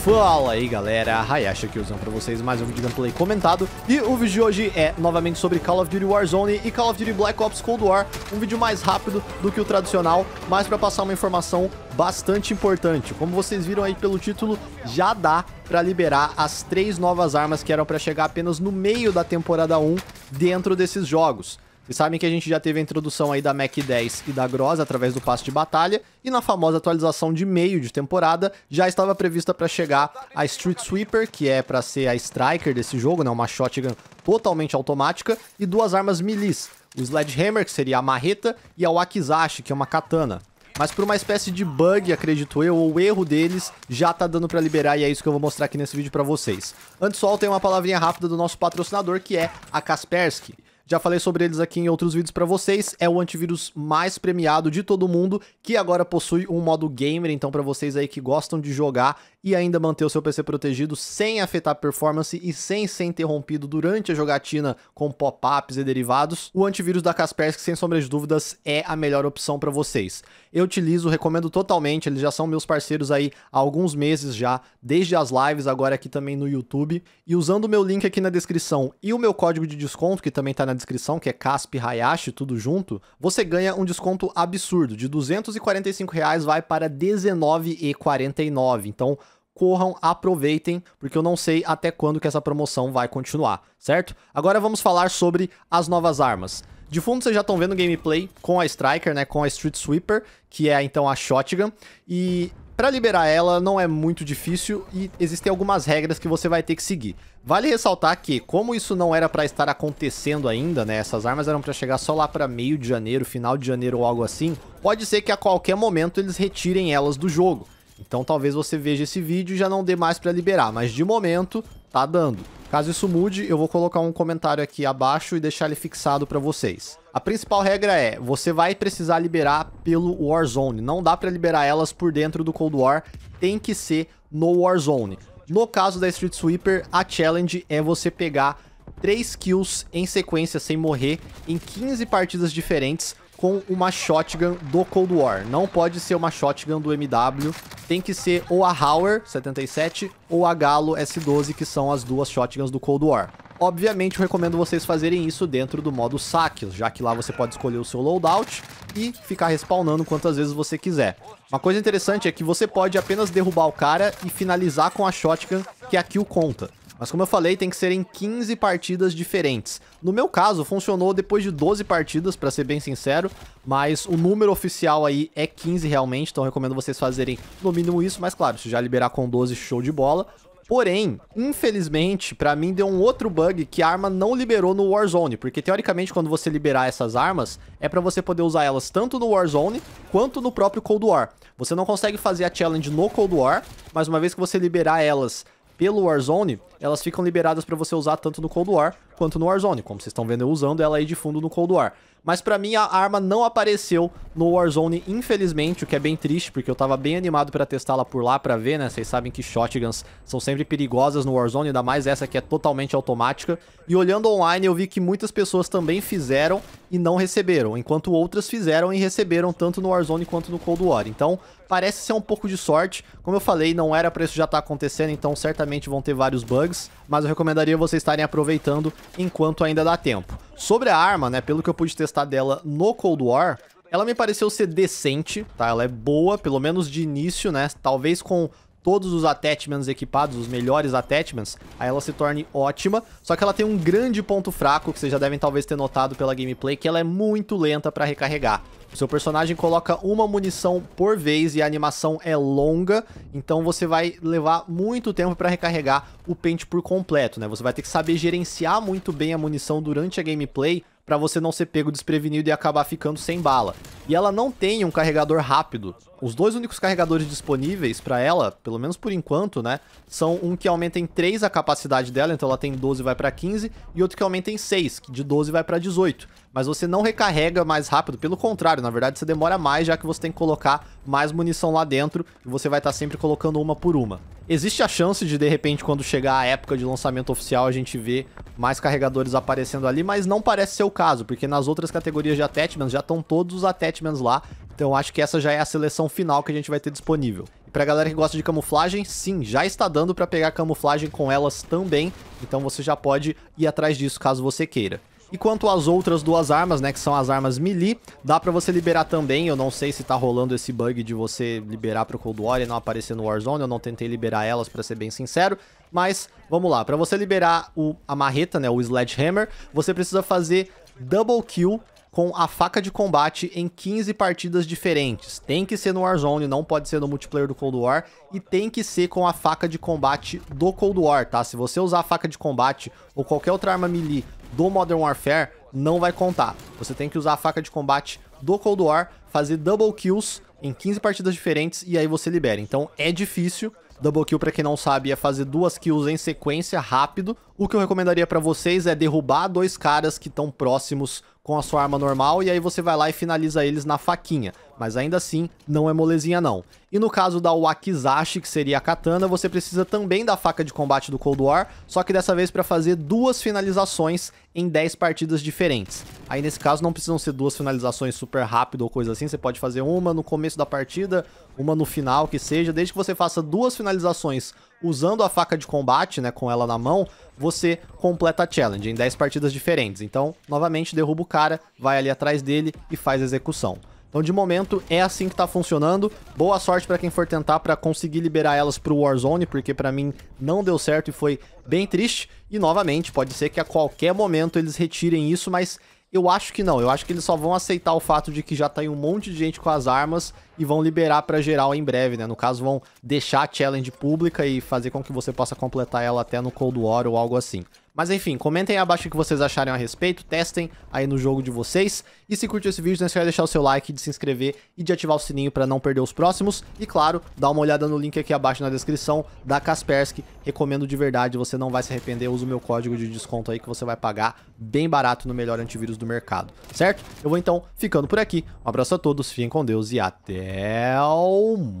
Fala aí galera, Hayashi aqui usando pra vocês mais um vídeo de gameplay comentado E o vídeo de hoje é novamente sobre Call of Duty Warzone e Call of Duty Black Ops Cold War Um vídeo mais rápido do que o tradicional, mas pra passar uma informação bastante importante Como vocês viram aí pelo título, já dá para liberar as três novas armas que eram para chegar apenas no meio da temporada 1 dentro desses jogos vocês sabem que a gente já teve a introdução aí da Mac 10 e da Gross através do passo de batalha, e na famosa atualização de meio de temporada já estava prevista para chegar a Street Sweeper, que é para ser a Striker desse jogo, né, uma shotgun totalmente automática, e duas armas milis, o Sledgehammer, que seria a marreta, e a Wakizashi, que é uma katana. Mas por uma espécie de bug, acredito eu, ou erro deles, já tá dando pra liberar e é isso que eu vou mostrar aqui nesse vídeo pra vocês. Antes só, tem uma palavrinha rápida do nosso patrocinador, que é a Kaspersky. Já falei sobre eles aqui em outros vídeos para vocês. É o antivírus mais premiado de todo mundo, que agora possui um modo gamer, então para vocês aí que gostam de jogar e ainda manter o seu PC protegido sem afetar a performance e sem ser interrompido durante a jogatina com pop-ups e derivados, o antivírus da Kaspersky, sem sombras de dúvidas, é a melhor opção para vocês. Eu utilizo, recomendo totalmente, eles já são meus parceiros aí há alguns meses já, desde as lives, agora aqui também no YouTube. E usando o meu link aqui na descrição e o meu código de desconto, que também tá na descrição, que é Casp Hayashi, tudo junto, você ganha um desconto absurdo. De 245 reais vai para R$19,49. Então, corram, aproveitem, porque eu não sei até quando que essa promoção vai continuar, certo? Agora vamos falar sobre as novas armas. De fundo vocês já estão vendo gameplay com a Striker, né, com a Street Sweeper, que é então a Shotgun, e para liberar ela não é muito difícil e existem algumas regras que você vai ter que seguir. Vale ressaltar que, como isso não era para estar acontecendo ainda, né, essas armas eram para chegar só lá para meio de janeiro, final de janeiro ou algo assim, pode ser que a qualquer momento eles retirem elas do jogo. Então talvez você veja esse vídeo e já não dê mais para liberar, mas de momento tá dando. Caso isso mude, eu vou colocar um comentário aqui abaixo e deixar ele fixado para vocês. A principal regra é, você vai precisar liberar pelo Warzone. Não dá para liberar elas por dentro do Cold War, tem que ser no Warzone. No caso da Street Sweeper, a challenge é você pegar 3 kills em sequência sem morrer em 15 partidas diferentes com uma shotgun do Cold War. Não pode ser uma shotgun do MW. Tem que ser ou a Hauer 77 ou a Galo S12, que são as duas shotguns do Cold War. Obviamente, eu recomendo vocês fazerem isso dentro do modo saque, já que lá você pode escolher o seu loadout e ficar respawnando quantas vezes você quiser. Uma coisa interessante é que você pode apenas derrubar o cara e finalizar com a shotgun, que a kill conta. Mas como eu falei, tem que ser em 15 partidas diferentes. No meu caso, funcionou depois de 12 partidas, para ser bem sincero, mas o número oficial aí é 15 realmente, então recomendo vocês fazerem no mínimo isso, mas claro, se já liberar com 12, show de bola. Porém, infelizmente, para mim deu um outro bug que a arma não liberou no Warzone, porque teoricamente quando você liberar essas armas, é para você poder usar elas tanto no Warzone quanto no próprio Cold War. Você não consegue fazer a challenge no Cold War, mas uma vez que você liberar elas pelo Warzone, elas ficam liberadas para você usar tanto no Cold War quanto no Warzone, como vocês estão vendo eu usando ela aí de fundo no Cold War. Mas pra mim a arma não apareceu no Warzone, infelizmente, o que é bem triste, porque eu tava bem animado pra testá-la por lá pra ver, né? Vocês sabem que shotguns são sempre perigosas no Warzone, ainda mais essa que é totalmente automática. E olhando online eu vi que muitas pessoas também fizeram e não receberam, enquanto outras fizeram e receberam tanto no Warzone quanto no Cold War. Então, parece ser um pouco de sorte. Como eu falei, não era pra isso já estar tá acontecendo, então certamente vão ter vários bugs, mas eu recomendaria vocês estarem aproveitando enquanto ainda dá tempo. Sobre a arma, né, pelo que eu pude testar dela no Cold War, ela me pareceu ser decente, tá? Ela é boa, pelo menos de início, né? Talvez com todos os attachments equipados, os melhores attachments, aí ela se torne ótima, só que ela tem um grande ponto fraco, que vocês já devem talvez ter notado pela gameplay, que ela é muito lenta para recarregar. Seu personagem coloca uma munição por vez e a animação é longa, então você vai levar muito tempo para recarregar o pente por completo, né? Você vai ter que saber gerenciar muito bem a munição durante a gameplay para você não ser pego desprevenido e acabar ficando sem bala. E ela não tem um carregador rápido. Os dois únicos carregadores disponíveis para ela, pelo menos por enquanto, né, são um que aumenta em 3 a capacidade dela, então ela tem 12 vai para 15, e outro que aumenta em 6, que de 12 vai para 18. Mas você não recarrega mais rápido, pelo contrário, na verdade você demora mais, já que você tem que colocar mais munição lá dentro, e você vai estar tá sempre colocando uma por uma. Existe a chance de, de repente, quando chegar a época de lançamento oficial, a gente ver mais carregadores aparecendo ali, mas não parece ser o caso, porque nas outras categorias de attachments já estão todos os attachments lá, então acho que essa já é a seleção final que a gente vai ter disponível. E pra galera que gosta de camuflagem, sim, já está dando para pegar camuflagem com elas também, então você já pode ir atrás disso caso você queira. E quanto às outras duas armas, né, que são as armas melee, dá para você liberar também, eu não sei se tá rolando esse bug de você liberar pro Cold War e não aparecer no Warzone, eu não tentei liberar elas para ser bem sincero, mas vamos lá, para você liberar o, a marreta, né, o Sledgehammer, você precisa fazer double kill com a faca de combate em 15 partidas diferentes. Tem que ser no Warzone, não pode ser no multiplayer do Cold War. E tem que ser com a faca de combate do Cold War, tá? Se você usar a faca de combate ou qualquer outra arma melee do Modern Warfare, não vai contar. Você tem que usar a faca de combate do Cold War, fazer double kills em 15 partidas diferentes e aí você libera. Então é difícil. Double kill, pra quem não sabe, é fazer duas kills em sequência, rápido, o que eu recomendaria para vocês é derrubar dois caras que estão próximos com a sua arma normal e aí você vai lá e finaliza eles na faquinha. Mas ainda assim, não é molezinha não. E no caso da Wakizashi, que seria a katana, você precisa também da faca de combate do Cold War, só que dessa vez para fazer duas finalizações em 10 partidas diferentes. Aí nesse caso não precisam ser duas finalizações super rápido ou coisa assim, você pode fazer uma no começo da partida, uma no final, que seja, desde que você faça duas finalizações usando a faca de combate, né, com ela na mão, você completa a challenge em 10 partidas diferentes. Então, novamente, derruba o cara, vai ali atrás dele e faz a execução. Então, de momento, é assim que tá funcionando. Boa sorte para quem for tentar para conseguir liberar elas pro Warzone, porque para mim não deu certo e foi bem triste. E, novamente, pode ser que a qualquer momento eles retirem isso, mas eu acho que não. Eu acho que eles só vão aceitar o fato de que já tem tá aí um monte de gente com as armas e vão liberar para geral em breve, né? No caso, vão deixar a challenge pública e fazer com que você possa completar ela até no Cold War ou algo assim. Mas enfim, comentem aí abaixo o que vocês acharem a respeito, testem aí no jogo de vocês. E se curtiu esse vídeo, não esquece de deixar o seu like, de se inscrever e de ativar o sininho para não perder os próximos. E claro, dá uma olhada no link aqui abaixo na descrição da Kaspersky. Recomendo de verdade, você não vai se arrepender. Usa o meu código de desconto aí que você vai pagar bem barato no melhor antivírus do mercado, certo? Eu vou então ficando por aqui. Um abraço a todos, fiquem com Deus e até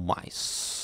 mais.